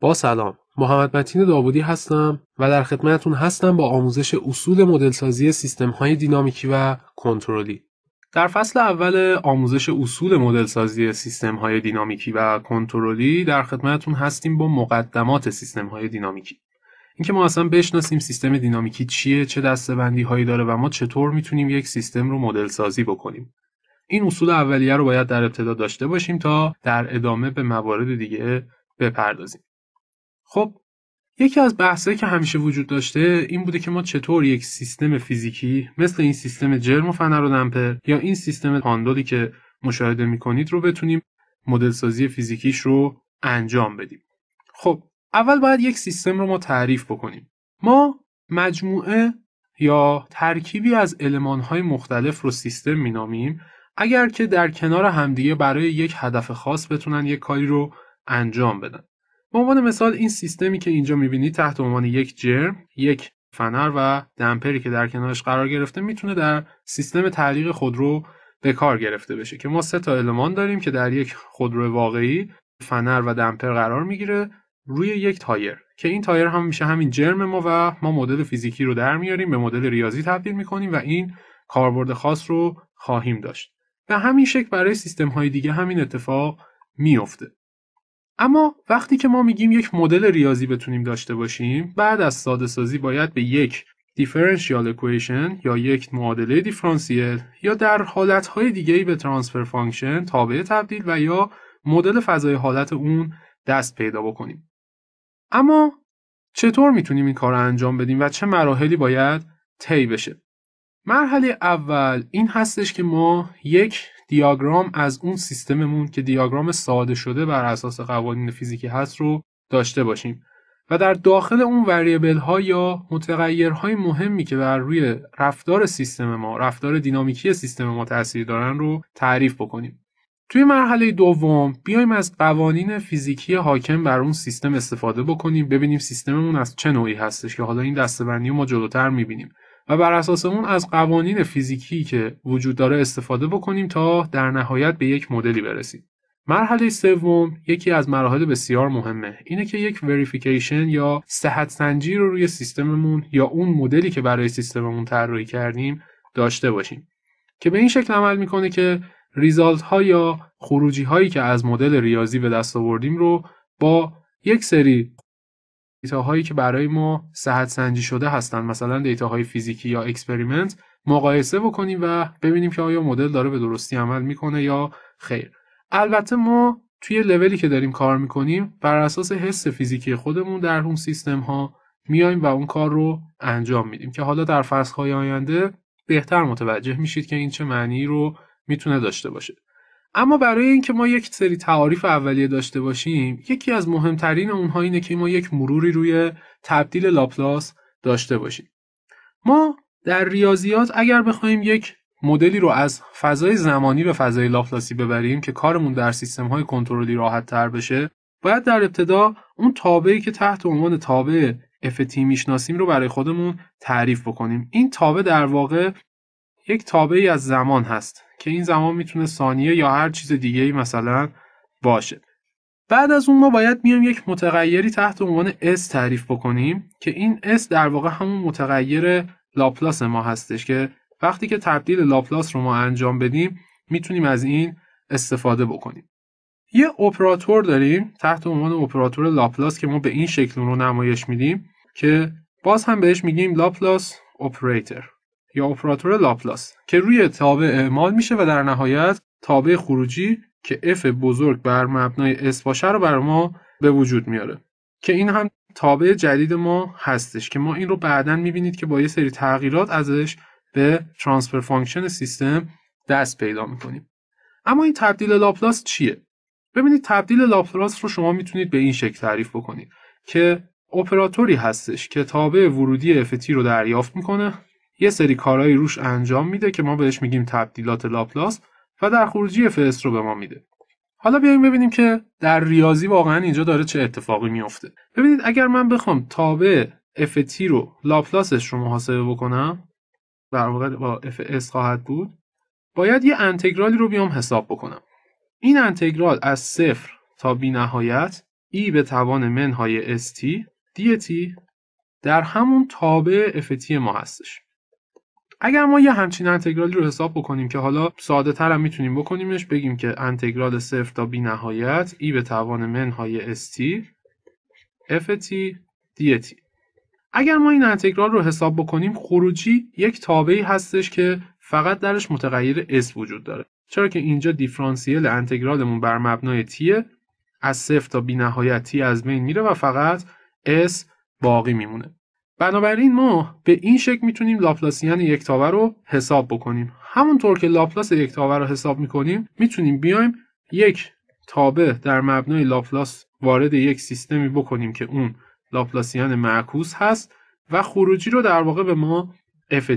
با سلام محمد متین داوودی هستم و در خدمتتون هستم با آموزش اصول مدلسازی سیستم های دینامیکی و کنترلی در فصل اول آموزش اصول مدلسازی سیستم های دینامیکی و کنترلی در خدمتتون هستیم با مقدمات سیستم های دینامیکی اینکه ما اصلا بشناسیم سیستم دینامیکی چیه چه دستبندی هایی داره و ما چطور میتونیم یک سیستم رو مدل سازی بکنیم این اصول اولیه رو باید در ابتدا داشته باشیم تا در ادامه به موارد دیگه بپردازیم خب یکی از بحثایی که همیشه وجود داشته این بوده که ما چطور یک سیستم فیزیکی مثل این سیستم جرم و فنر و دمپر یا این سیستم پاندولی که مشاهده میکنید رو بتونیم مدل سازی فیزیکیش رو انجام بدیم خب اول باید یک سیستم رو ما تعریف بکنیم ما مجموعه یا ترکیبی از المانهای مختلف رو سیستم مینامیم اگر که در کنار همدیگه برای یک هدف خاص بتونن یک کاری رو انجام بدن به عنوان مثال این سیستمی که اینجا میبینید تحت عنوان یک جرم یک فنر و دمپری که در کنارش قرار گرفته میتونه در سیستم تعلیق خودرو به کار گرفته بشه که ما سه تا المان داریم که در یک خودرو واقعی فنر و دمپر قرار میگیره روی یک تایر که این تایر هم میشه همین جرم ما و ما مدل فیزیکی رو در میاریم به مدل ریاضی تبدیل میکنیم و این کاربرد خاص رو خواهیم داشت به همین شکل برای سیستم های دیگه همین اتفاق میفته اما وقتی که ما میگیم یک مدل ریاضی بتونیم داشته باشیم بعد از ساده سازی باید به یک دیفرنشیال اکویشن یا یک معادله دیفرانسیل یا در حالتهای دیگهی به ترانسفر فانکشن تابع تبدیل و یا مدل فضای حالت اون دست پیدا بکنیم اما چطور میتونیم این کار رو انجام بدیم و چه مراحلی باید طی بشه مرحله اول این هستش که ما یک دیاگرام از اون سیستممون که دیاگرام ساده شده بر اساس قوانین فیزیکی هست رو داشته باشیم و در داخل اون وریبل ها یا متغیرهای مهمی که بر روی رفتار سیستم ما رفتار دینامیکی سیستم ما تاثیر دارن رو تعریف بکنیم توی مرحله دوم بیایم از قوانین فیزیکی حاکم بر اون سیستم استفاده بکنیم ببینیم سیستممون از چه نوعی هستش که حالا این دستبندی ما جلوتر میبینیم و بر اساس اون از قوانین فیزیکی که وجود داره استفاده بکنیم تا در نهایت به یک مدلی برسیم. مرحله سوم یکی از مراحل بسیار مهمه اینه که یک وریفیکیشن یا صحت سنجی رو روی سیستممون یا اون مدلی که برای سیستممون طراحی کردیم داشته باشیم که به این شکل عمل میکنه که ریزالت ها یا خروجی هایی که از مدل ریاضی به دست آوردیم رو با یک سری دیتاهایی که برای ما صحت سنجی شده هستن مثلا دیتاهای فیزیکی یا اکسپریمنت مقایسه بکنیم و ببینیم که آیا مدل داره به درستی عمل میکنه یا خیر البته ما توی لولی که داریم کار میکنیم بر اساس حس فیزیکی خودمون در اون سیستم ها میایم و اون کار رو انجام میدیم که حالا در فصل آینده بهتر متوجه میشید که این چه معنی رو میتونه داشته باشه اما برای اینکه ما یک سری تعاریف اولیه داشته باشیم یکی از مهمترین اونها اینه که ما یک مروری روی تبدیل لاپلاس داشته باشیم ما در ریاضیات اگر بخوایم یک مدلی رو از فضای زمانی به فضای لاپلاسی ببریم که کارمون در سیستم های کنترلی راحت تر بشه باید در ابتدا اون تابعی که تحت عنوان تابع FT میشناسیم رو برای خودمون تعریف بکنیم این تابع در واقع یک تابعی از زمان هست که این زمان میتونه ثانیه یا هر چیز دیگه ای مثلا باشه بعد از اون ما باید میام یک متغیری تحت عنوان S تعریف بکنیم که این S در واقع همون متغیر لاپلاس ما هستش که وقتی که تبدیل لاپلاس رو ما انجام بدیم میتونیم از این استفاده بکنیم یه اپراتور داریم تحت عنوان اپراتور لاپلاس که ما به این شکل رو نمایش میدیم که باز هم بهش میگیم لاپلاس اپراتور یا اپراتور لاپلاس که روی تابع اعمال میشه و در نهایت تابع خروجی که f بزرگ بر مبنای اس باشه رو بر ما به وجود میاره که این هم تابع جدید ما هستش که ما این رو بعدا میبینید که با یه سری تغییرات ازش به ترانسفر فانکشن سیستم دست پیدا میکنیم اما این تبدیل لاپلاس چیه ببینید تبدیل لاپلاس رو شما میتونید به این شکل تعریف بکنید که اپراتوری هستش که تابع ورودی افتی رو دریافت میکنه یه سری کارهایی روش انجام میده که ما بهش میگیم تبدیلات لاپلاس و در خروجی فس رو به ما میده حالا بیایم ببینیم که در ریاضی واقعا اینجا داره چه اتفاقی میفته ببینید اگر من بخوام تابع تی رو لاپلاسش رو محاسبه بکنم در واقع با اس خواهد بود باید یه انتگرالی رو بیام حساب بکنم این انتگرال از صفر تا بی نهایت ای به توان منهای دی تی در همون تابع تی ما هستش اگر ما یه همچین انتگرالی رو حساب بکنیم که حالا ساده تر هم میتونیم بکنیمش بگیم که انتگرال صفر تا بی نهایت ای e به توان منهای st f t اگر ما این انتگرال رو حساب بکنیم خروجی یک تابعی هستش که فقط درش متغیر s وجود داره چرا که اینجا دیفرانسیل انتگرالمون بر مبنای تیه از صفر تا بی نهایت تی از بین میره و فقط s باقی میمونه بنابراین ما به این شکل میتونیم لاپلاسیان یکتاور رو حساب بکنیم همونطور که لاپلاس یک یکتاور رو حساب میکنیم میتونیم بیایم یک تابع در مبنای لاپلاس وارد یک سیستمی بکنیم که اون لاپلاسیان معکوس هست و خروجی رو در واقع به ما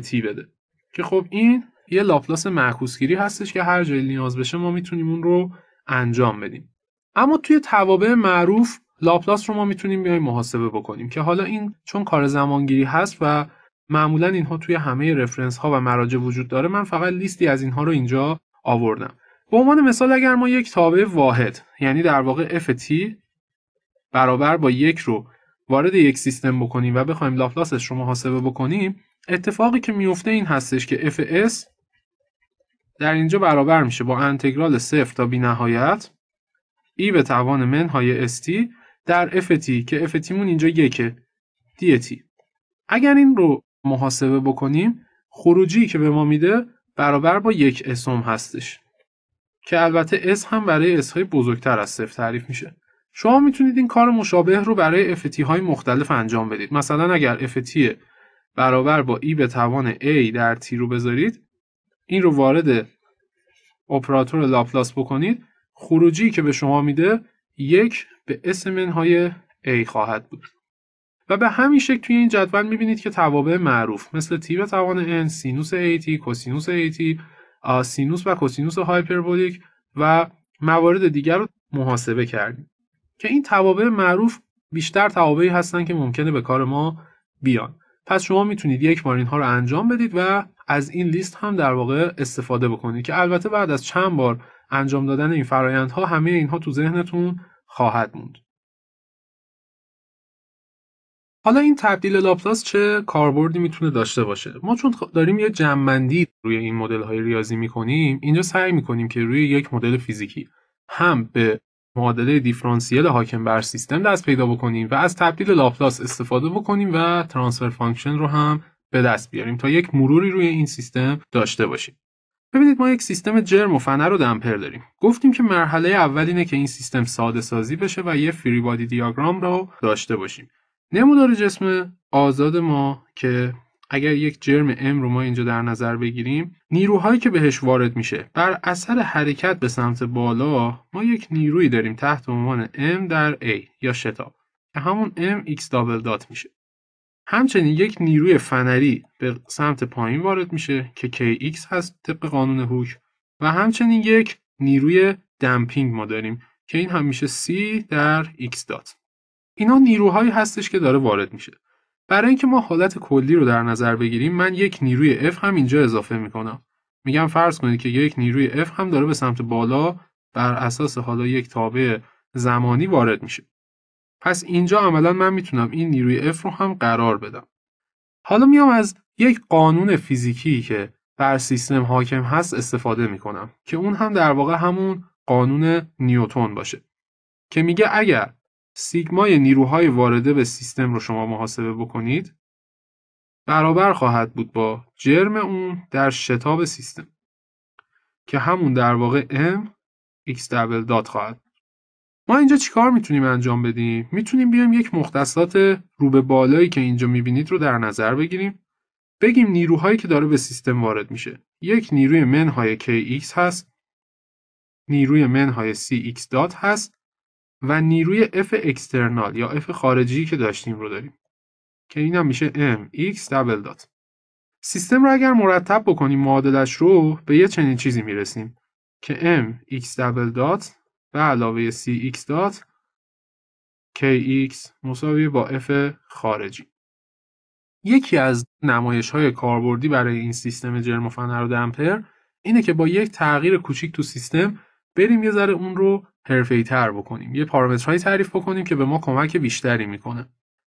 تی بده که خب این یه لاپلاس معکوسگیری هستش که هر جایی نیاز بشه ما میتونیم اون رو انجام بدیم اما توی توابع معروف لاپلاس رو ما میتونیم بیایم محاسبه بکنیم که حالا این چون کار زمانگیری هست و معمولا اینها توی همه رفرنس ها و مراجع وجود داره من فقط لیستی از اینها رو اینجا آوردم به عنوان مثال اگر ما یک تابع واحد یعنی در واقع ft برابر با یک رو وارد یک سیستم بکنیم و بخوایم لاپلاسش رو محاسبه بکنیم اتفاقی که میفته این هستش که اس در اینجا برابر میشه با انتگرال صفر تا بی نهایت ای به توان منهای st در FT که مون اینجا یکه دیتی اگر این رو محاسبه بکنیم خروجی که به ما میده برابر با یک اسم هستش که البته اس هم برای اس های بزرگتر از صفر تعریف میشه شما میتونید این کار مشابه رو برای FT های مختلف انجام بدید مثلا اگر FT برابر با ای e به توان A در تی رو بذارید این رو وارد اپراتور لاپلاس بکنید خروجی که به شما میده یک به اسم منهای A خواهد بود و به همین شکل توی این جدول میبینید که توابع معروف مثل تی به توان n، سینوس AT، کوسینوس AT، سینوس و کوسینوس هایپربولیک و موارد دیگر رو محاسبه کردیم که این توابع معروف بیشتر توابعی هستن که ممکنه به کار ما بیان پس شما میتونید یک بار اینها رو انجام بدید و از این لیست هم در واقع استفاده بکنید که البته بعد از چند بار انجام دادن این فرایندها همه اینها تو ذهنتون خواهد موند. حالا این تبدیل لاپلاس چه کاربردی میتونه داشته باشه ما چون داریم یه جمعندی روی این مدل های ریاضی میکنیم اینجا سعی میکنیم که روی یک مدل فیزیکی هم به معادله دیفرانسیل حاکم بر سیستم دست پیدا بکنیم و از تبدیل لاپلاس استفاده بکنیم و ترانسفر فانکشن رو هم به دست بیاریم تا یک مروری روی این سیستم داشته باشیم ببینید ما یک سیستم جرم و فنر رو دمپر داریم گفتیم که مرحله اول اینه که این سیستم ساده سازی بشه و یه فری بادی دیاگرام رو داشته باشیم نمودار جسم آزاد ما که اگر یک جرم M رو ما اینجا در نظر بگیریم نیروهایی که بهش وارد میشه بر اثر حرکت به سمت بالا ما یک نیروی داریم تحت عنوان M در A یا شتاب که همون M X دابل دات میشه همچنین یک نیروی فنری به سمت پایین وارد میشه که KX هست طبق قانون هوک و همچنین یک نیروی دمپینگ ما داریم که این همیشه C در X دات اینا نیروهایی هستش که داره وارد میشه برای اینکه ما حالت کلی رو در نظر بگیریم من یک نیروی F هم اینجا اضافه میکنم میگم فرض کنید که یک نیروی F هم داره به سمت بالا بر اساس حالا یک تابع زمانی وارد میشه پس اینجا عملا من میتونم این نیروی F رو هم قرار بدم. حالا میام از یک قانون فیزیکی که بر سیستم حاکم هست استفاده میکنم که اون هم در واقع همون قانون نیوتون باشه که میگه اگر سیگمای نیروهای وارده به سیستم رو شما محاسبه بکنید برابر خواهد بود با جرم اون در شتاب سیستم که همون در واقع m x دبل دات خواهد ما اینجا چیکار میتونیم انجام بدیم میتونیم بیایم یک مختصات رو به بالایی که اینجا میبینید رو در نظر بگیریم بگیم نیروهایی که داره به سیستم وارد میشه یک نیروی منهای kx هست نیروی منهای cx دات هست و نیروی f اکسترنال یا f خارجی که داشتیم رو داریم که اینم میشه mx دابل دات سیستم رو اگر مرتب بکنیم معادلش رو به یه چنین چیزی میرسیم که MX x دابل به علاوه cx دات kx مساوی با f خارجی یکی از نمایش های کاربردی برای این سیستم جرم و فنر دمپر اینه که با یک تغییر کوچیک تو سیستم بریم یه ذره اون رو حرفه‌ای‌تر بکنیم یه پارامترهایی تعریف بکنیم که به ما کمک بیشتری میکنه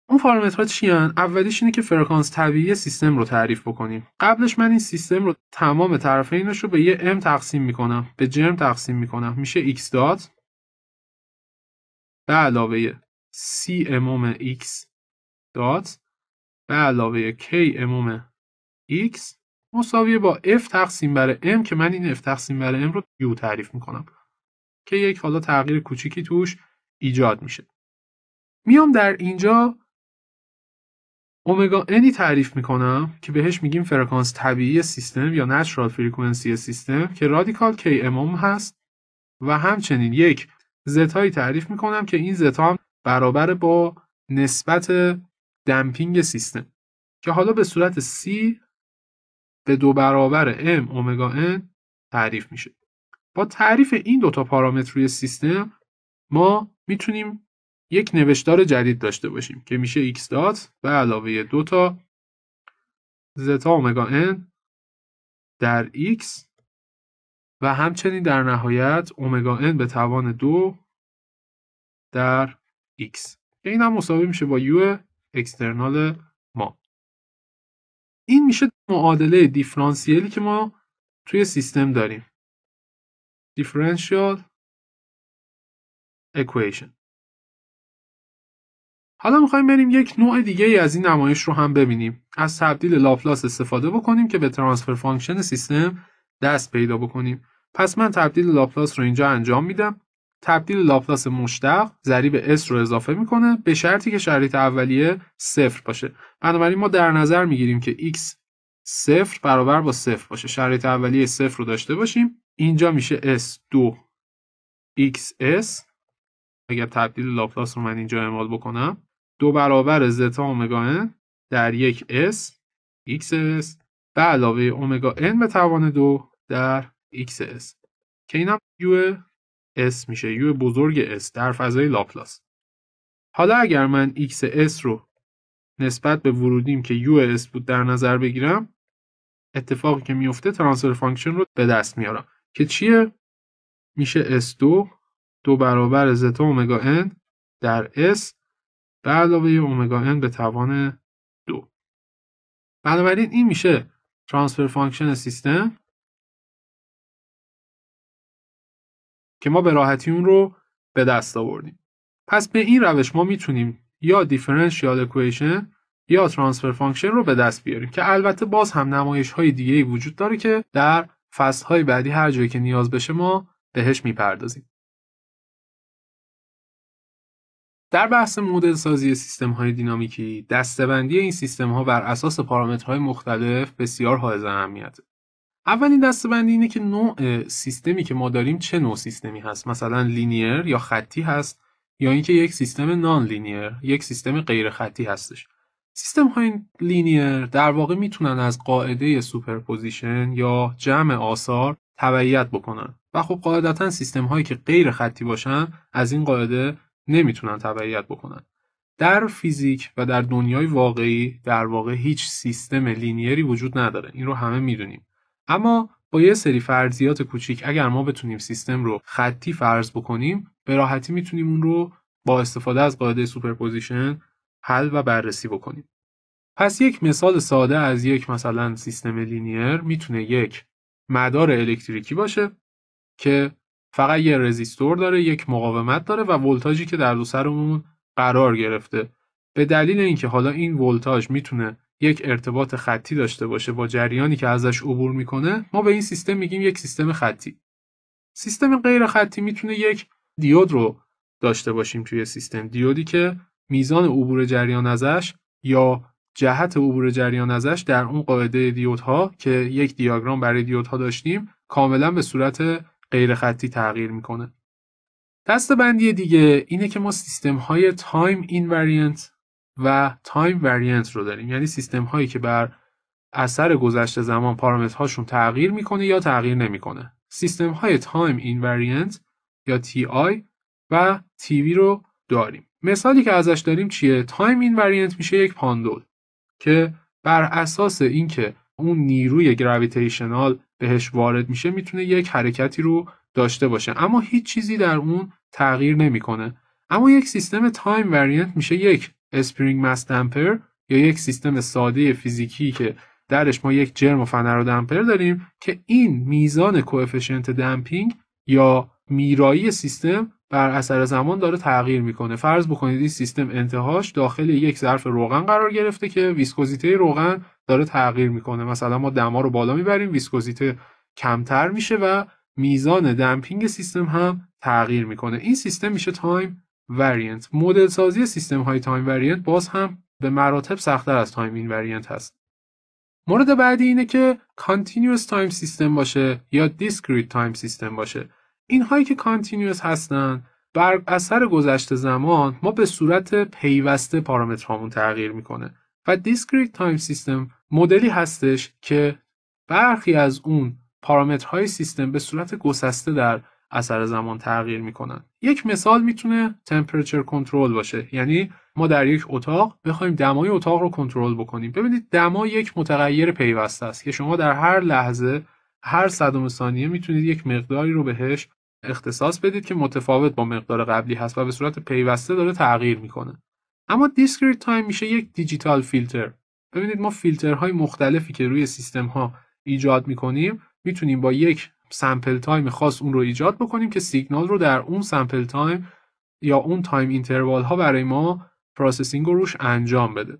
اون پارامترها چی هن؟ اولیش اینه که فرکانس طبیعی سیستم رو تعریف بکنیم. قبلش من این سیستم رو تمام طرفینش رو به یه m تقسیم میکنم. به جرم تقسیم میکنم. میشه x دات به علاوه c اموم x دات به علاوه k اموم x مساویه با f تقسیم بر m که من این f تقسیم بر m رو u تعریف میکنم. که یک حالا تغییر کوچیکی توش ایجاد میشه. میام در اینجا اومگا انی تعریف میکنم که بهش میگیم فرکانس طبیعی سیستم یا نچرال فریکونسی سیستم که رادیکال کی امام هست و همچنین یک زتایی تعریف میکنم که این زتا هم برابر با نسبت دمپینگ سیستم که حالا به صورت C به دو برابر ام اومگا N تعریف میشه با تعریف این دوتا پارامتر سیستم ما میتونیم یک نوشتار جدید داشته باشیم که میشه x دات به علاوه دو تا زتا اومگا n در x و همچنین در نهایت اومگا n به توان دو در x این هم مساوی میشه با u اکسترنال ما این میشه معادله دیفرانسیلی که ما توی سیستم داریم Differential equation حالا میخوایم بریم یک نوع دیگه ای از این نمایش رو هم ببینیم از تبدیل لاپلاس استفاده بکنیم که به ترانسفر فانکشن سیستم دست پیدا بکنیم پس من تبدیل لاپلاس رو اینجا انجام میدم تبدیل لاپلاس مشتق ضریب s رو اضافه میکنه به شرطی که شرایط اولیه صفر باشه بنابراین ما در نظر میگیریم که x صفر برابر با صفر باشه شرایط اولیه صفر رو داشته باشیم اینجا میشه s2 xs اگر تبدیل لاپلاس رو من اینجا اعمال بکنم دو برابر زتا اومگا ان در یک s اس به علاوه اومگا ان به توان دو در اس که اینم یو اس میشه یو بزرگ اس در فضای لاپلاس حالا اگر من اس رو نسبت به ورودیم که یو اس بود در نظر بگیرم اتفاقی که میفته ترانسفر فانکشن رو به دست میارم که چیه میشه اس دو دو برابر زتا اومگا ان در اس به علاوه اومگا n به توان دو بنابراین این میشه ترانسفر فانکشن سیستم که ما به راحتی اون رو به دست آوردیم پس به این روش ما میتونیم یا دیفرنشیال اکویشن یا ترانسفر فانکشن رو به دست بیاریم که البته باز هم نمایش های دیگه وجود داره که در فصل های بعدی هر جایی که نیاز بشه ما بهش میپردازیم در بحث مدل سازی سیستم های دینامیکی دستبندی این سیستم ها بر اساس پارامترهای مختلف بسیار حائز است. اولین دستبندی اینه که نوع سیستمی که ما داریم چه نوع سیستمی هست مثلا لینیر یا خطی هست یا اینکه یک سیستم نان لینیر یک سیستم غیر خطی هستش سیستم های لینیر در واقع میتونن از قاعده سوپرپوزیشن یا جمع آثار تبعیت بکنن و خب قاعدتا سیستم هایی که غیر خطی باشن از این قاعده نمیتونن تبعیت بکنن در فیزیک و در دنیای واقعی در واقع هیچ سیستم لینیری وجود نداره این رو همه میدونیم اما با یه سری فرضیات کوچیک اگر ما بتونیم سیستم رو خطی فرض بکنیم به راحتی میتونیم اون رو با استفاده از قاعده سوپرپوزیشن حل و بررسی بکنیم پس یک مثال ساده از یک مثلا سیستم لینیر میتونه یک مدار الکتریکی باشه که فقط یه رزیستور داره یک مقاومت داره و ولتاژی که در دو سرمون قرار گرفته به دلیل اینکه حالا این ولتاژ میتونه یک ارتباط خطی داشته باشه با جریانی که ازش عبور میکنه ما به این سیستم میگیم یک سیستم خطی سیستم غیر خطی میتونه یک دیود رو داشته باشیم توی سیستم دیودی که میزان عبور جریان ازش یا جهت عبور جریان ازش در اون قاعده دیودها که یک دیاگرام برای دیودها داشتیم کاملا به صورت غیر خطی تغییر میکنه بندی دیگه اینه که ما سیستم های تایم این و تایم وریانت رو داریم یعنی سیستم هایی که بر اثر گذشته زمان پارامترهاشون تغییر میکنه یا تغییر نمیکنه سیستم های تایم این یا تی آی و تی رو داریم مثالی که ازش داریم چیه تایم این میشه یک پاندول که بر اساس اینکه اون نیروی گراویتیشنال بهش وارد میشه میتونه یک حرکتی رو داشته باشه اما هیچ چیزی در اون تغییر نمیکنه اما یک سیستم تایم ورینت میشه یک اسپرینگ ماس دمپر یا یک سیستم ساده فیزیکی که درش ما یک جرم و فنر و دمپر داریم که این میزان کوفیشنت دمپینگ یا میرایی سیستم بر اثر زمان داره تغییر میکنه فرض بکنید این سیستم انتهاش داخل یک ظرف روغن قرار گرفته که ویسکوزیته روغن داره تغییر میکنه مثلا ما دما رو بالا میبریم ویسکوزیته کمتر میشه و میزان دمپینگ سیستم هم تغییر میکنه این سیستم میشه تایم وریانت مدل سازی سیستم های تایم وریانت باز هم به مراتب سختتر از تایم این وریانت هست مورد بعدی اینه که کانتینیوس تایم سیستم باشه یا دیسکریت تایم سیستم باشه این هایی که کانتینیوس هستن بر اثر گذشته زمان ما به صورت پیوسته پارامترهامون تغییر میکنه و دیسکریت تایم سیستم مدلی هستش که برخی از اون پارامترهای سیستم به صورت گسسته در اثر زمان تغییر میکنن یک مثال میتونه تمپرچر کنترل باشه یعنی ما در یک اتاق بخوایم دمای اتاق رو کنترل بکنیم ببینید دما یک متغیر پیوسته است که شما در هر لحظه هر صدم ثانیه میتونید یک مقداری رو بهش اختصاص بدید که متفاوت با مقدار قبلی هست و به صورت پیوسته داره تغییر میکنه اما دیسکریت تایم میشه یک دیجیتال فیلتر ببینید ما فیلترهای مختلفی که روی سیستم ها ایجاد میکنیم میتونیم با یک سمپل تایم خاص اون رو ایجاد بکنیم که سیگنال رو در اون سمپل تایم یا اون تایم اینتروال ها برای ما پروسسینگ روش انجام بده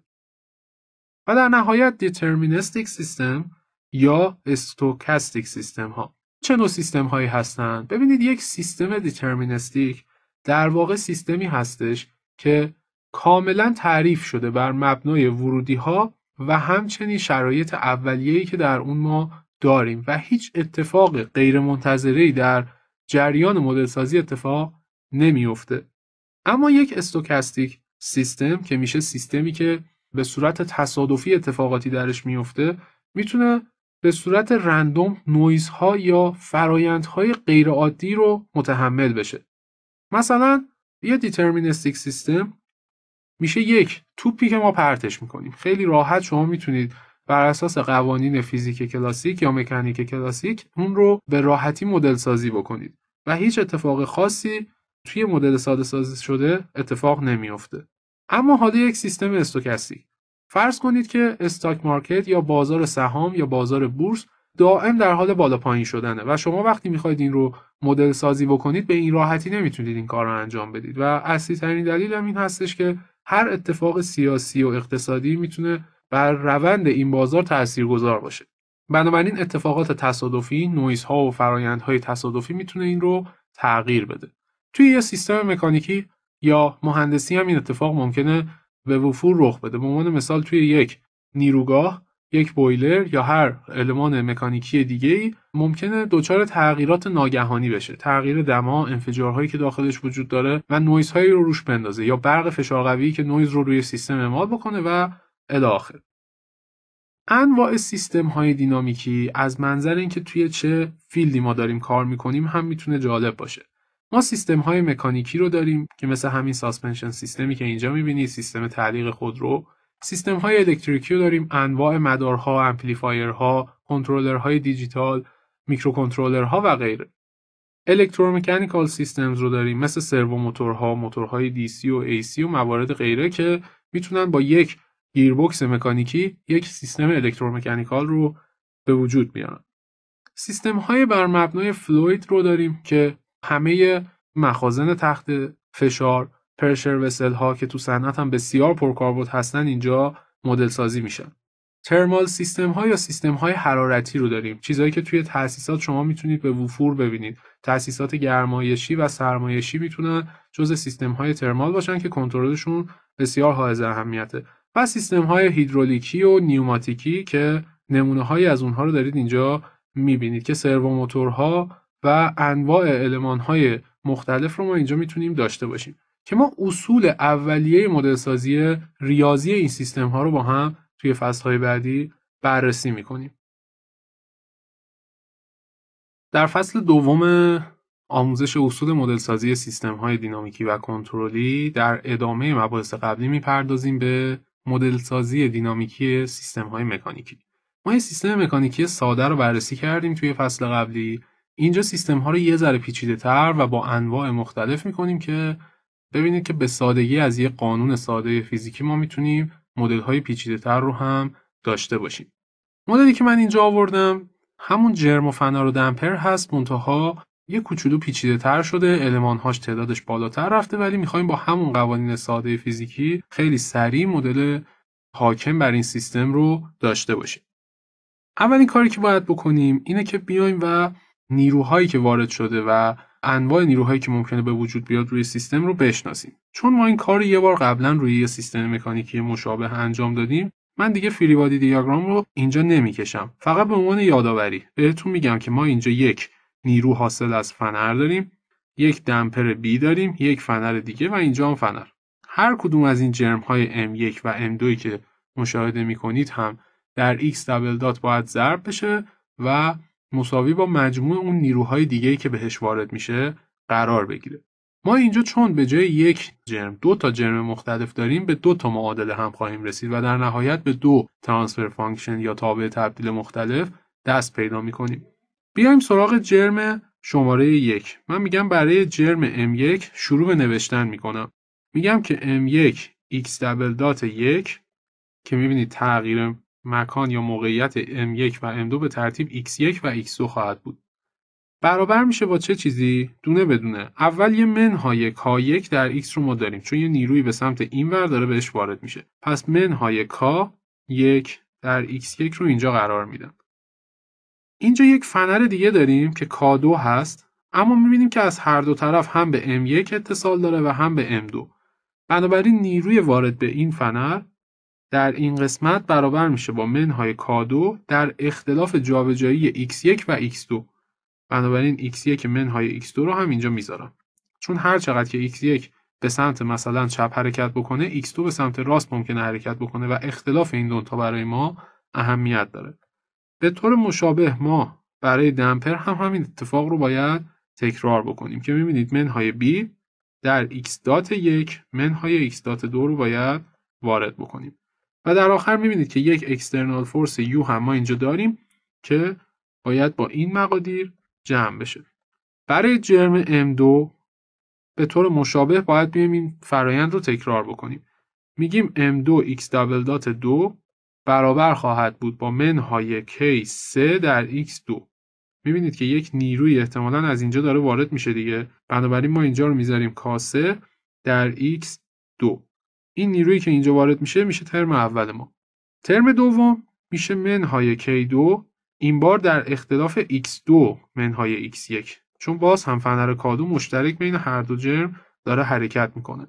و در نهایت دیترمینستیک سیستم یا استوکاستیک سیستم ها چه نوع سیستم هایی هستند ببینید یک سیستم دیترمینستیک در واقع سیستمی هستش که کاملا تعریف شده بر مبنای ورودی ها و همچنین شرایط اولیه‌ای که در اون ما داریم و هیچ اتفاق منتظری در جریان مدل سازی اتفاق نمیافته. اما یک استوکاستیک سیستم که میشه سیستمی که به صورت تصادفی اتفاقاتی درش میفته میتونه به صورت رندوم نویزها یا فرایندهای غیرعادی رو متحمل بشه مثلا یه دیترمینستیک سیستم میشه یک توپی که ما پرتش میکنیم خیلی راحت شما میتونید بر اساس قوانین فیزیک کلاسیک یا مکانیک کلاسیک اون رو به راحتی مدل سازی بکنید و هیچ اتفاق خاصی توی مدل ساده سازی شده اتفاق نمیافته اما حالا یک سیستم استوکاستیک فرض کنید که استاک مارکت یا بازار سهام یا بازار بورس دائم در حال بالا پایین شدنه و شما وقتی میخواید این رو مدل سازی بکنید به این راحتی نمیتونید این کار رو انجام بدید و اصلی ترین دلیل هم این هستش که هر اتفاق سیاسی و اقتصادی میتونه بر روند این بازار تاثیرگذار باشه بنابراین اتفاقات تصادفی نویزها و فرایندهای تصادفی میتونه این رو تغییر بده توی یه سیستم مکانیکی یا مهندسی هم این اتفاق ممکنه به وفور رخ بده به عنوان مثال توی یک نیروگاه یک بویلر یا هر المان مکانیکی ای ممکنه دچار تغییرات ناگهانی بشه تغییر دما انفجارهایی که داخلش وجود داره و نویزهایی رو روش بندازه یا برق فشار قوی که نویز رو روی سیستم اعمال بکنه و الی انواع سیستم های دینامیکی از منظر اینکه توی چه فیلدی ما داریم کار میکنیم هم میتونه جالب باشه ما سیستم های مکانیکی رو داریم که مثل همین ساسپنشن سیستمی که اینجا میبینید سیستم تعلیق خودرو های الکتریکی رو داریم انواع مدارها، امپلیفایرها، کنترلرهای دیجیتال، میکروکنترلرها و غیره. الکترومکانیکال سیستمز رو داریم مثل سرو موتورها، موتورهای سی و سی و موارد غیره که میتونن با یک گیربکس مکانیکی یک سیستم الکترومکانیکال رو به وجود بیارن. سیستم های بر مبنای فلوید رو داریم که همه مخازن تخت فشار پرشر وسل ها که تو صنعت هم بسیار پرکاربرد هستن اینجا مدل سازی میشن ترمال سیستم ها یا سیستم های حرارتی رو داریم چیزهایی که توی تاسیسات شما میتونید به وفور ببینید تاسیسات گرمایشی و سرمایشی میتونن جز سیستم های ترمال باشن که کنترلشون بسیار حائز اهمیته و سیستم های هیدرولیکی و نیوماتیکی که نمونه هایی از اونها رو دارید اینجا میبینید که موتورها و انواع المان های مختلف رو ما اینجا میتونیم داشته باشیم که ما اصول اولیه مدلسازی ریاضی این سیستم ها رو با هم توی فصل های بعدی بررسی کنیم. در فصل دوم آموزش اصول مدلسازی سیستم های دینامیکی و کنترلی در ادامه مباحث قبلی میپردازیم به مدلسازی دینامیکی سیستم های مکانیکی ما یه سیستم مکانیکی ساده رو بررسی کردیم توی فصل قبلی اینجا سیستم ها رو یه ذره پیچیده تر و با انواع مختلف میکنیم که ببینید که به سادگی از یک قانون ساده فیزیکی ما میتونیم مدل های پیچیده تر رو هم داشته باشیم مدلی که من اینجا آوردم همون جرم و فنا و دمپر هست منتها یه کوچولو پیچیده تر شده هاش تعدادش بالاتر رفته ولی میخوایم با همون قوانین ساده فیزیکی خیلی سریع مدل حاکم بر این سیستم رو داشته باشیم اولین کاری که باید بکنیم اینه که بیایم و نیروهایی که وارد شده و انواع نیروهایی که ممکنه به وجود بیاد روی سیستم رو بشناسیم چون ما این کار یه بار قبلا روی یه سیستم مکانیکی مشابه انجام دادیم من دیگه فری دیاگرام رو اینجا نمیکشم فقط به عنوان یادآوری بهتون میگم که ما اینجا یک نیرو حاصل از فنر داریم یک دمپر B داریم یک فنر دیگه و اینجا هم فنر هر کدوم از این جرم های M1 و M2 که مشاهده میکنید هم در X دابل دات باید ضرب بشه و مساوی با مجموع اون نیروهای دیگه‌ای که بهش وارد میشه قرار بگیره ما اینجا چون به جای یک جرم دو تا جرم مختلف داریم به دو تا معادله هم خواهیم رسید و در نهایت به دو ترانسفر فانکشن یا تابع تبدیل مختلف دست پیدا میکنیم بیایم سراغ جرم شماره یک من میگم برای جرم m1 شروع به نوشتن میکنم میگم که m1 x دابل دات یک که میبینید تغییر مکان یا موقعیت M1 و M2 به ترتیب X1 و X2 خواهد بود. برابر میشه با چه چیزی؟ دونه بدونه. اول یه منهای K1 در X رو ما داریم چون یه نیروی به سمت این ور داره بهش وارد میشه. پس منهای K1 در X1 رو اینجا قرار میدم. اینجا یک فنر دیگه داریم که K2 هست اما میبینیم که از هر دو طرف هم به M1 اتصال داره و هم به M2. بنابراین نیروی وارد به این فنر در این قسمت برابر میشه با منهای کادو در اختلاف جابجایی x1 و x2 بنابراین x1 منهای x2 رو هم اینجا میذارم چون هر چقدر که x1 به سمت مثلا چپ حرکت بکنه x2 به سمت راست ممکنه حرکت بکنه و اختلاف این دو تا برای ما اهمیت داره به طور مشابه ما برای دمپر هم همین اتفاق رو باید تکرار بکنیم که میبینید منهای b در x منهای x رو باید وارد بکنیم و در آخر میبینید که یک اکسترنال فورس یو هم ما اینجا داریم که باید با این مقادیر جمع بشه برای جرم M2 به طور مشابه باید بیایم این فرایند رو تکرار بکنیم میگیم M2 x دابل دات برابر خواهد بود با منهای K3 در x2 میبینید که یک نیروی احتمالا از اینجا داره وارد میشه دیگه بنابراین ما اینجا رو میذاریم کاسه در x2 این نیرویی که اینجا وارد میشه میشه ترم اول ما ترم دوم میشه منهای K2 این بار در اختلاف X2 منهای X1 چون باز هم فنر کادو مشترک بین هر دو جرم داره حرکت میکنه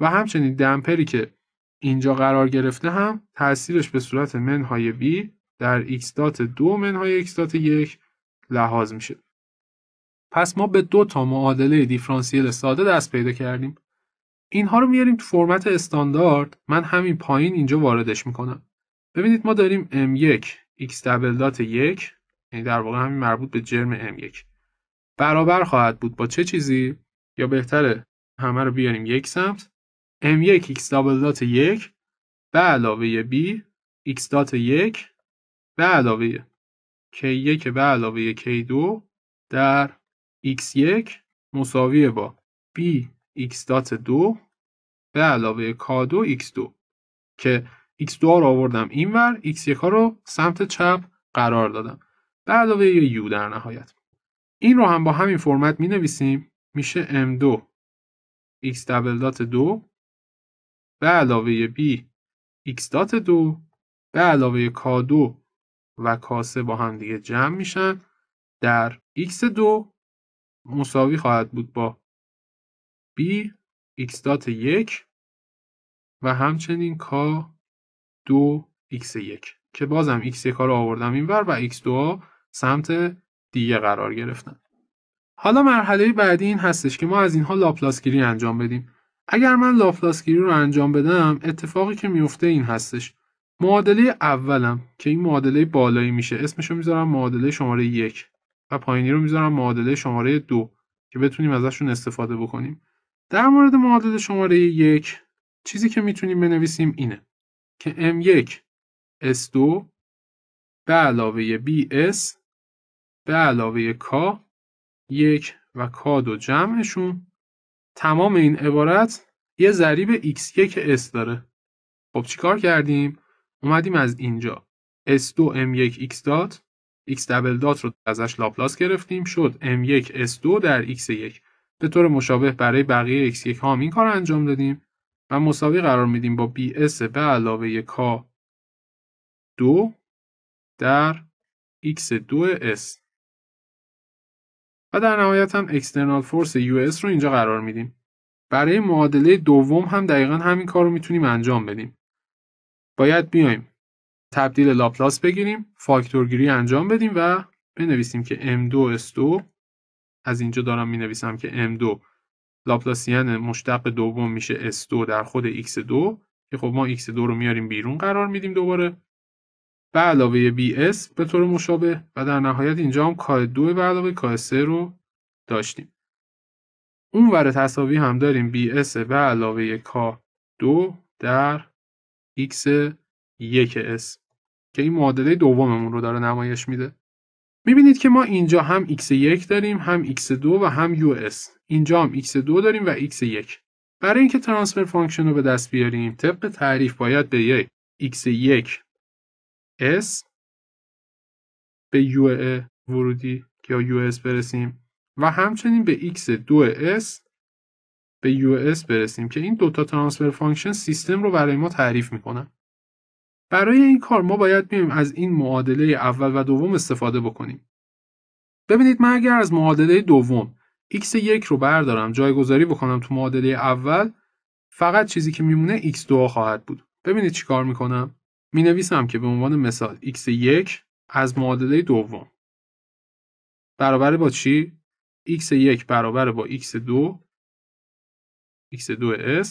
و همچنین دمپری که اینجا قرار گرفته هم تاثیرش به صورت منهای V در X دات 2 منهای X 1 لحاظ میشه پس ما به دو تا معادله دیفرانسیل ساده دست پیدا کردیم اینها رو میاریم تو فرمت استاندارد من همین پایین اینجا واردش میکنم ببینید ما داریم m1 x دبل دات 1 یعنی در واقع همین مربوط به جرم m1 برابر خواهد بود با چه چیزی یا بهتره همه رو بیاریم یک سمت m1 x دبل دات 1 به علاوه b x دات 1 به علاوه k1 به علاوه k2 در x1 مساوی با b x دات دو به علاوه K2 X2 که X2 رو آوردم اینور X1 رو سمت چپ قرار دادم به علاوه یه U در نهایت این رو هم با همین فرمت می نویسیم میشه M2 X دبل دات 2 به علاوه B X دات 2 به علاوه K2 و K3 با هم دیگه جمع میشن در X2 مساوی خواهد بود با b x دات یک و همچنین کا دو x یک که بازم x یک رو آوردم اینور و x دو سمت دیگه قرار گرفتن حالا مرحله بعدی این هستش که ما از اینها لاپلاسگیری انجام بدیم اگر من لاپلاسگیری رو انجام بدم اتفاقی که میفته این هستش معادله اولم که این معادله بالایی میشه اسمشو میذارم معادله شماره یک و پایینی رو میذارم معادله شماره دو که بتونیم ازشون استفاده بکنیم در مورد معادل شماره یک چیزی که میتونیم بنویسیم اینه که M1 S2 به علاوه BS به علاوه K 1 و K دو جمعشون تمام این عبارت یه ضریب x1 S داره خب چیکار کردیم؟ اومدیم از اینجا S2 M1 X دات X دبل دات رو ازش لاپلاس گرفتیم شد M1 S2 در X1 به طور مشابه برای بقیه x1 ها هم این کار انجام دادیم و مساوی قرار میدیم با bs به علاوه k 2 در x2s و در نهایت هم اکسترنال فورس US رو اینجا قرار میدیم. برای معادله دوم هم دقیقا همین کار رو میتونیم انجام بدیم. باید بیایم تبدیل لاپلاس بگیریم، فاکتورگیری انجام بدیم و بنویسیم که M2S2 از اینجا دارم می نویسم که M2 لاپلاسیان مشتق دوم میشه S2 در خود X2 که خب ما X2 رو میاریم بیرون قرار میدیم دوباره به علاوه BS به طور مشابه و در نهایت اینجا هم K2 به علاوه K3 رو داشتیم اون ور تصاوی هم داریم BS به علاوه K2 در X1 S که این معادله دوممون رو داره نمایش میده میبینید که ما اینجا هم x1 داریم هم x2 و هم us اینجا هم x2 داریم و x1 برای اینکه ترانسفر فانکشن رو به دست بیاریم طبق تعریف باید به یک x1 s به یو ورودی یا US برسیم و همچنین به x2 s به US برسیم که این دوتا ترانسفر فانکشن سیستم رو برای ما تعریف میکنن برای این کار ما باید بیایم از این معادله اول و دوم استفاده بکنیم. ببینید من اگر از معادله دوم x 1 رو بردارم جایگذاری بکنم تو معادله اول فقط چیزی که میمونه x2 خواهد بود. ببینید چی کار میکنم؟ می که به عنوان مثال x1 از معادله دوم برابر با چی؟ x1 برابر با x2 x2s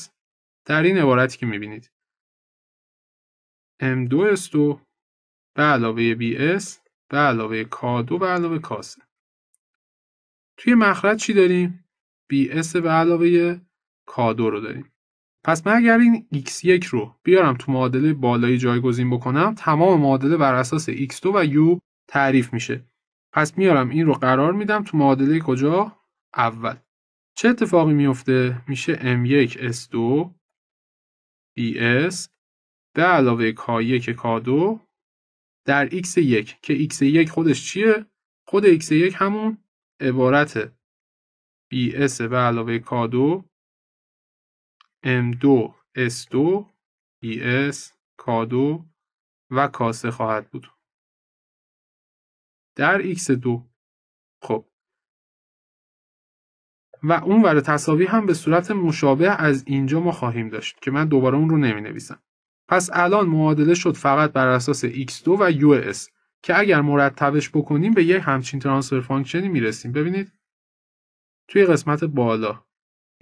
در این عبارتی که میبینید M2 S2 به علاوه BS به علاوه K2 به علاوه K3 توی مخرج چی داریم؟ BS به علاوه K2 رو داریم پس من اگر این x1 رو بیارم تو معادله بالایی جایگزین بکنم تمام معادله بر اساس x2 و u تعریف میشه پس میارم این رو قرار میدم تو معادله کجا اول چه اتفاقی میفته میشه m1 s2 bs به علاوه K1 K2 در x1 که x1 خودش چیه؟ خود x1 همون عبارت bs به علاوه K2 m2 s2 bs K2 و کاسه خواهد بود. در x2 خب و اون ور تصاوی هم به صورت مشابه از اینجا ما خواهیم داشت که من دوباره اون رو نمی نویسم. پس الان معادله شد فقط بر اساس x2 و us که اگر مرتبش بکنیم به یه همچین ترانسفر فانکشنی میرسیم ببینید توی قسمت بالا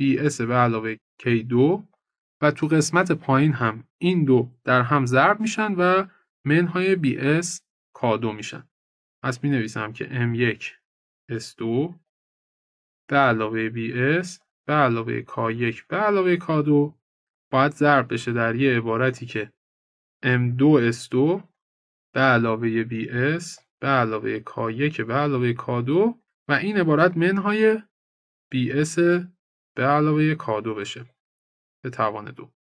bs به علاوه k2 و تو قسمت پایین هم این دو در هم ضرب میشن و منهای bs k2 میشن پس می نویسم که m1 s2 به علاوه bs به علاوه k1 به علاوه k2 باید ضرب بشه در یه عبارتی که M2S2 به علاوه BS به علاوه K1 به علاوه K2 و این عبارت منهای BS به علاوه K2 بشه به توان دو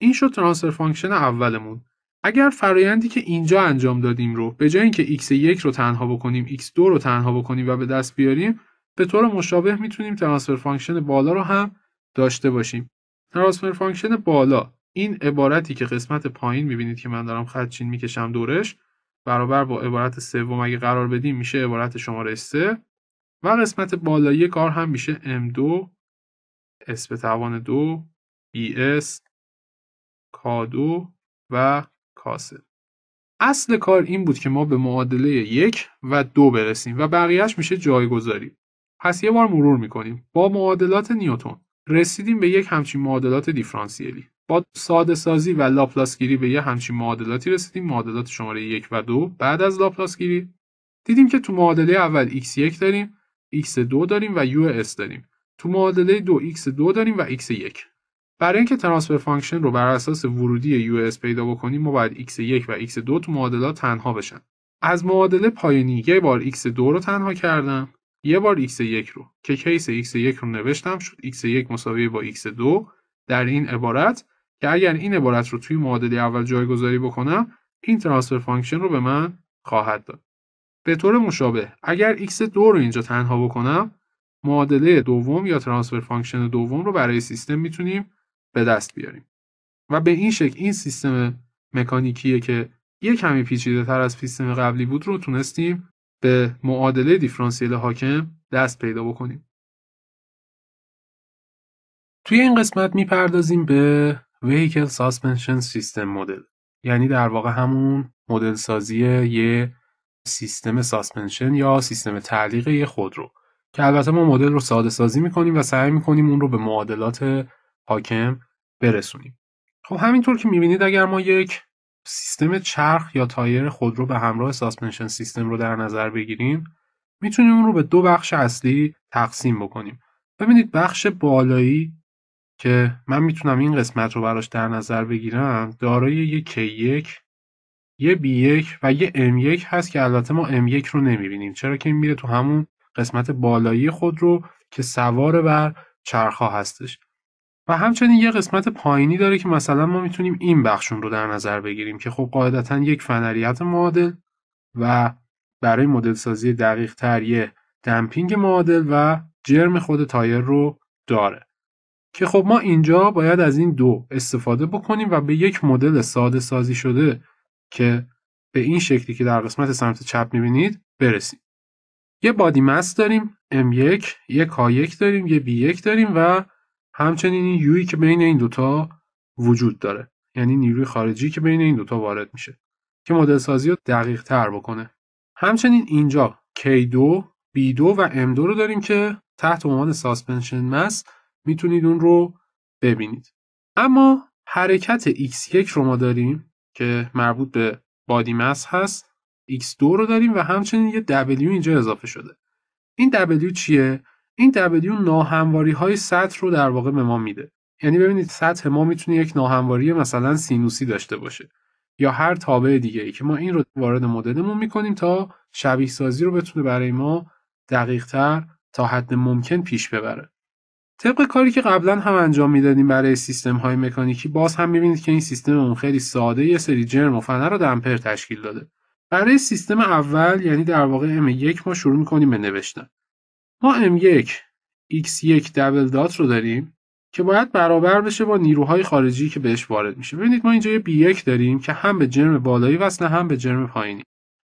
این شد ترانسفر فانکشن اولمون اگر فرایندی که اینجا انجام دادیم رو به جای اینکه x1 رو تنها بکنیم x2 رو تنها بکنیم و به دست بیاریم به طور مشابه میتونیم ترانسفر فانکشن بالا رو هم داشته باشیم ترانسفر فانکشن بالا این عبارتی که قسمت پایین میبینید که من دارم چین میکشم دورش برابر با عبارت سوم اگه قرار بدیم میشه عبارت شماره 3 و قسمت بالایی کار هم میشه M2 S به توان 2 BS K2 و K3 اصل کار این بود که ما به معادله یک و دو برسیم و بقیهش میشه جایگذاری پس یه بار مرور میکنیم با معادلات نیوتون رسیدیم به یک همچین معادلات دیفرانسیلی با ساده سازی و لاپلاس گیری به یه همچین معادلاتی رسیدیم معادلات شماره یک و دو بعد از لاپلاس گیری دیدیم که تو معادله اول x1 داریم x2 داریم و u داریم تو معادله دو x2 داریم و x1 برای اینکه ترانسفر فانکشن رو بر اساس ورودی us پیدا بکنیم ما باید x1 و x2 تو معادلات تنها بشن از معادله پایینی یه بار x2 رو تنها کردم یه بار x1 رو که کیس x1 رو نوشتم شد x1 مساوی با x2 در این عبارت که اگر این عبارت رو توی معادله اول جایگذاری بکنم این ترانسفر فانکشن رو به من خواهد داد به طور مشابه اگر x2 رو اینجا تنها بکنم معادله دوم یا ترانسفر فانکشن دوم رو برای سیستم میتونیم به دست بیاریم و به این شکل این سیستم مکانیکیه که یه کمی پیچیده تر از سیستم قبلی بود رو تونستیم به معادله دیفرانسیل حاکم دست پیدا بکنیم توی این قسمت میپردازیم به Vehicle Suspension System مدل یعنی در واقع همون مدل سازی یه سیستم ساسپنشن یا سیستم تعلیق یه خودرو که البته ما مدل رو ساده سازی میکنیم و سعی میکنیم اون رو به معادلات حاکم برسونیم خب همینطور که میبینید اگر ما یک سیستم چرخ یا تایر خودرو به همراه ساسپنشن سیستم رو در نظر بگیریم میتونیم اون رو به دو بخش اصلی تقسیم بکنیم ببینید بخش بالایی که من میتونم این قسمت رو براش در نظر بگیرم دارای یک K1 یک B1 و یه M1 هست که البته ما M1 رو نمیبینیم چرا که این میره تو همون قسمت بالایی خود رو که سوار بر ها هستش و همچنین یه قسمت پایینی داره که مثلا ما میتونیم این بخشون رو در نظر بگیریم که خب قاعدتا یک فنریت معادل و برای مدل سازی دقیق تر یه دمپینگ معادل و جرم خود تایر رو داره که خب ما اینجا باید از این دو استفاده بکنیم و به یک مدل ساده سازی شده که به این شکلی که در قسمت سمت چپ میبینید برسیم یه بادی مست داریم M1 یه K1 داریم یه B1 داریم و همچنین این یویی که بین این دوتا وجود داره یعنی نیروی خارجی که بین این دوتا وارد میشه که مدل سازی رو دقیق تر بکنه همچنین اینجا K2 B2 و M2 رو داریم که تحت عنوان ساسپنشن مس میتونید اون رو ببینید اما حرکت X1 رو ما داریم که مربوط به بادی مس هست X2 رو داریم و همچنین یه W اینجا اضافه شده این W چیه این دبلیو ناهمواری های سطح رو در واقع به ما میده یعنی ببینید سطح ما میتونه یک ناهمواری مثلا سینوسی داشته باشه یا هر تابع دیگه ای که ما این رو وارد مدلمون میکنیم تا شبیه سازی رو بتونه برای ما دقیق تر تا حد ممکن پیش ببره طبق کاری که قبلا هم انجام میدادیم برای سیستم های مکانیکی باز هم میبینید که این سیستم اون خیلی ساده یه سری جرم و فنر رو دمپر تشکیل داده برای سیستم اول یعنی در واقع M1 ما شروع میکنیم به نوشتن ما M1 X1 دبل دات رو داریم که باید برابر بشه با نیروهای خارجی که بهش وارد میشه ببینید ما اینجا یه B1 داریم که هم به جرم بالایی وصله هم به جرم پایینی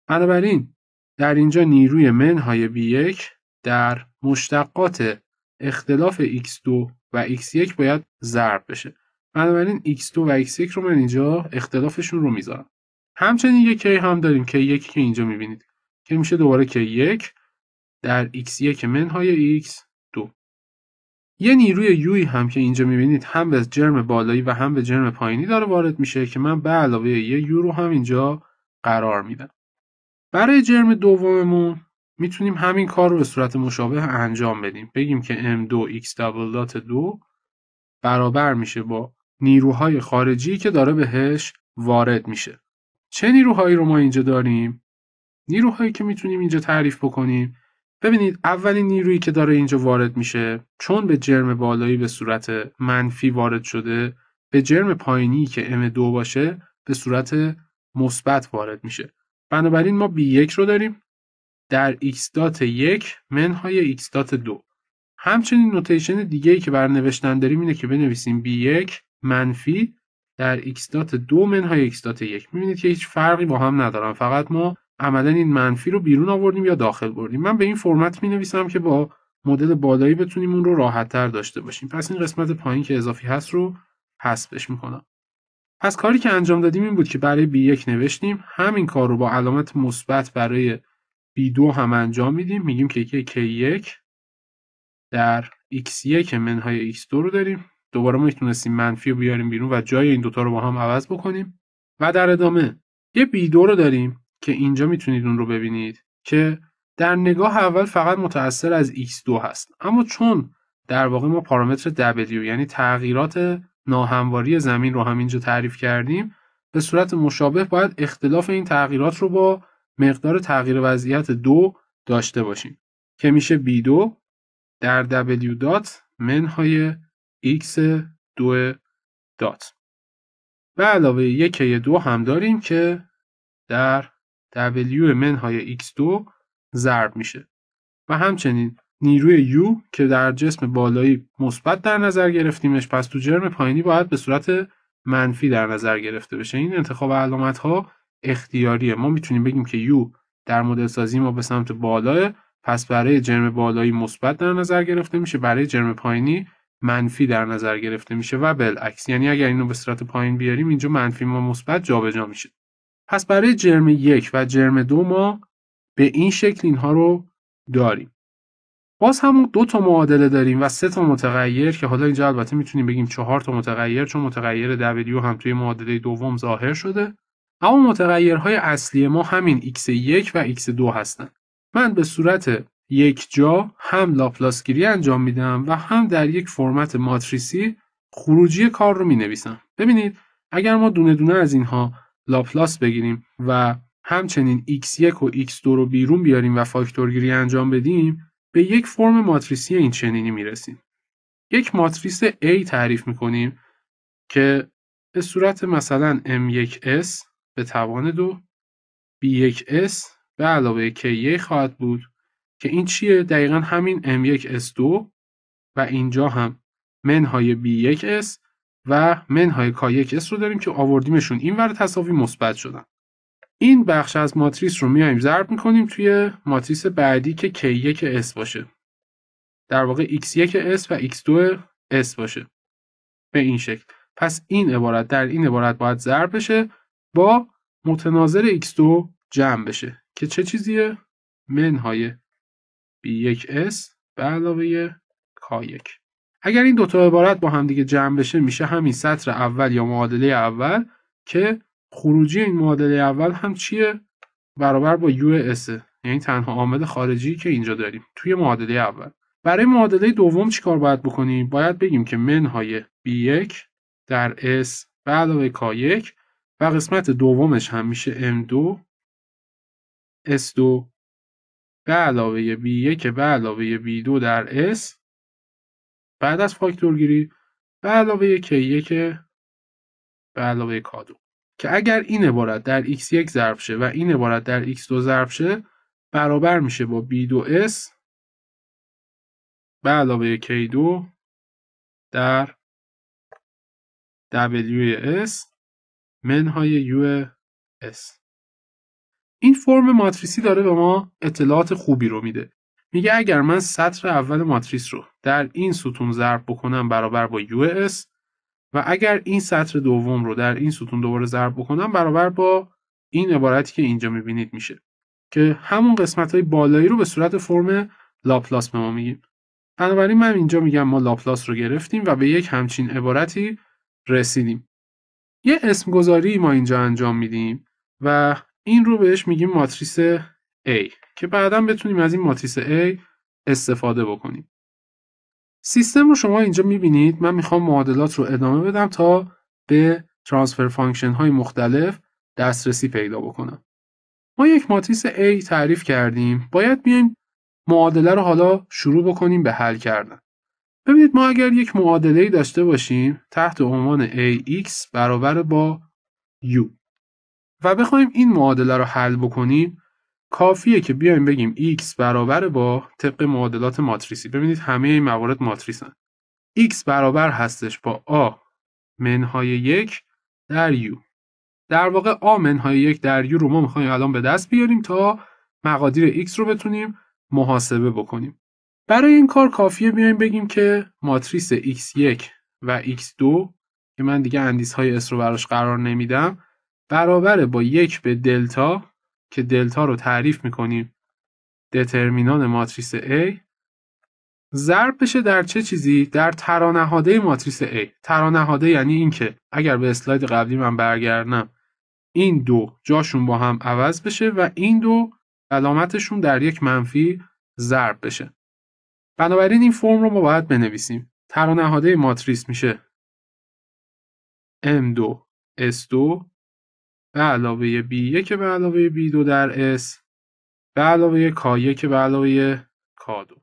بنابراین در اینجا نیروی منهای B1 در مشتقات اختلاف X2 و X1 باید ضرب بشه بنابراین X2 و X1 رو من اینجا اختلافشون رو میذارم همچنین یک K هم داریم K1 که اینجا میبینید که میشه دوباره K1 در x1 منهای x2 یه نیروی یوی هم که اینجا میبینید هم به جرم بالایی و هم به جرم پایینی داره وارد میشه که من به علاوه یه یو رو هم اینجا قرار میدم برای جرم دوممون میتونیم همین کار رو به صورت مشابه انجام بدیم بگیم که m2 x دابل دات 2 برابر میشه با نیروهای خارجی که داره بهش وارد میشه چه نیروهایی رو ما اینجا داریم نیروهایی که میتونیم اینجا تعریف بکنیم ببینید اولین نیرویی که داره اینجا وارد میشه چون به جرم بالایی به صورت منفی وارد شده به جرم پایینی که M2 باشه به صورت مثبت وارد میشه بنابراین ما B1 رو داریم در X.1 منهای X.2 همچنین نوتیشن دیگه ای که بر نوشتن داریم اینه که بنویسیم B1 منفی در X.2 منهای X.1 میبینید که هیچ فرقی با هم ندارن فقط ما عملا این منفی رو بیرون آوردیم یا داخل بردیم من به این فرمت می نویسم که با مدل بالایی بتونیم اون رو راحت تر داشته باشیم پس این قسمت پایین که اضافی هست رو حذفش میکنم پس کاری که انجام دادیم این بود که برای B1 نوشتیم همین کار رو با علامت مثبت برای B2 هم انجام میدیم میگیم که K1 در X1 منهای X2 رو داریم دوباره ما منفی رو بیاریم بیرون و جای این دوتا رو با هم عوض بکنیم و در ادامه یه B2 رو داریم که اینجا میتونید اون رو ببینید که در نگاه اول فقط متأثر از x2 هست اما چون در واقع ما پارامتر W یعنی تغییرات ناهمواری زمین رو هم اینجا تعریف کردیم به صورت مشابه باید اختلاف این تغییرات رو با مقدار تغییر وضعیت دو داشته باشیم که میشه B2 در W دات منهای x2 دات به علاوه یک دو هم داریم که در W منهای x2 ضرب میشه و همچنین نیروی U که در جسم بالایی مثبت در نظر گرفتیمش پس تو جرم پایینی باید به صورت منفی در نظر گرفته بشه این انتخاب علامت ها اختیاریه ما میتونیم بگیم که U در مدل سازی ما به سمت بالاه پس برای جرم بالایی مثبت در نظر گرفته میشه برای جرم پایینی منفی در نظر گرفته میشه و بالعکس یعنی اگر اینو به صورت پایین بیاریم اینجا منفی ما مثبت جابجا میشه پس برای جرم یک و جرم دو ما به این شکل اینها رو داریم باز همون دو تا معادله داریم و سه تا متغیر که حالا اینجا البته میتونیم بگیم چهار تا متغیر چون متغیر دبلیو هم توی معادله دوم ظاهر شده اما متغیرهای اصلی ما همین x1 و x2 هستن من به صورت یک جا هم لاپلاسگیری انجام میدم و هم در یک فرمت ماتریسی خروجی کار رو می ببینید اگر ما دونه دونه از اینها لاپلاس بگیریم و همچنین x1 و x2 رو بیرون بیاریم و فاکتورگیری انجام بدیم به یک فرم ماتریسی این چنینی میرسیم. یک ماتریس A تعریف میکنیم که به صورت مثلا M1S به توان دو B1S به علاوه K1 خواهد بود که این چیه دقیقا همین M1S2 و اینجا هم منهای B1S و منهای 1 اس رو داریم که آوردیمشون این ور تصاوی مثبت شدن این بخش از ماتریس رو میایم ضرب میکنیم توی ماتریس بعدی که K1 S باشه در واقع X1 S و X2 S باشه به این شکل پس این عبارت در این عبارت باید ضرب بشه با متناظر X2 جمع بشه که چه چیزیه؟ منهای B1S به علاوه K1 اگر این دوتا عبارت با هم دیگه جمع بشه میشه همین سطر اول یا معادله اول که خروجی این معادله اول هم چیه برابر با یو اس یعنی تنها عامل خارجی که اینجا داریم توی معادله اول برای معادله دوم چیکار باید بکنیم باید بگیم که منهای b1 در اس به علاوه k1 و قسمت دومش هم میشه m2 s2 به علاوه b1 به علاوه b2 در s بعد از فاکتورگیری به علاوه K1 به علاوه کادو که اگر این عبارت در x1 ضرب شه و این عبارت در x2 ضرب شه برابر میشه با b2s به علاوه k2 در ws منهای us این فرم ماتریسی داره به ما اطلاعات خوبی رو میده میگه اگر من سطر اول ماتریس رو در این ستون ضرب بکنم برابر با یو و اگر این سطر دوم رو در این ستون دوباره ضرب بکنم برابر با این عبارتی که اینجا میبینید میشه که همون قسمت های بالایی رو به صورت فرم لاپلاس به ما میگیم بنابراین من اینجا میگم ما لاپلاس رو گرفتیم و به یک همچین عبارتی رسیدیم یه اسم گذاری ما اینجا انجام میدیم و این رو بهش میگیم ماتریس A که بعدا بتونیم از این ماتریس A استفاده بکنیم. سیستم رو شما اینجا میبینید من میخوام معادلات رو ادامه بدم تا به ترانسفر فانکشن های مختلف دسترسی پیدا بکنم. ما یک ماتریس A تعریف کردیم. باید بیایم معادله رو حالا شروع بکنیم به حل کردن. ببینید ما اگر یک معادله داشته باشیم تحت عنوان AX برابر با U و بخوایم این معادله رو حل بکنیم کافیه که بیایم بگیم x برابر با طبق معادلات ماتریسی ببینید همه این موارد ماتریسن x برابر هستش با a منهای یک در u در واقع a منهای یک در u رو ما میخوایم الان به دست بیاریم تا مقادیر x رو بتونیم محاسبه بکنیم برای این کار کافیه بیایم بگیم که ماتریس x1 و x2 که من دیگه اندیس های اس رو براش قرار نمیدم برابر با یک به دلتا که دلتا رو تعریف میکنیم دترمینان ماتریس A ضرب بشه در چه چیزی در ترانهاده ماتریس A ترانهاده یعنی اینکه اگر به اسلاید قبلی من برگردم این دو جاشون با هم عوض بشه و این دو علامتشون در یک منفی ضرب بشه بنابراین این فرم رو ما باید بنویسیم ترانهاده ماتریس میشه M2 S2 به علاوه b1 به علاوه b2 در S به علاوه K1 به علاوه K2